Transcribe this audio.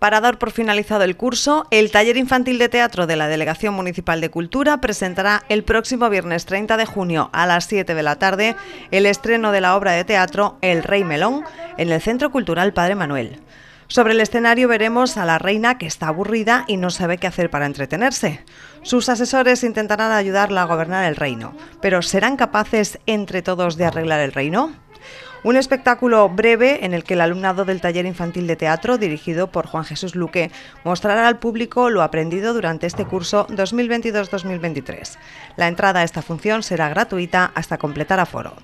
Para dar por finalizado el curso, el taller infantil de teatro de la Delegación Municipal de Cultura presentará el próximo viernes 30 de junio a las 7 de la tarde el estreno de la obra de teatro El Rey Melón en el Centro Cultural Padre Manuel. Sobre el escenario veremos a la reina que está aburrida y no sabe qué hacer para entretenerse. Sus asesores intentarán ayudarla a gobernar el reino, pero ¿serán capaces entre todos de arreglar el reino? Un espectáculo breve en el que el alumnado del taller infantil de teatro, dirigido por Juan Jesús Luque, mostrará al público lo aprendido durante este curso 2022-2023. La entrada a esta función será gratuita hasta completar aforo.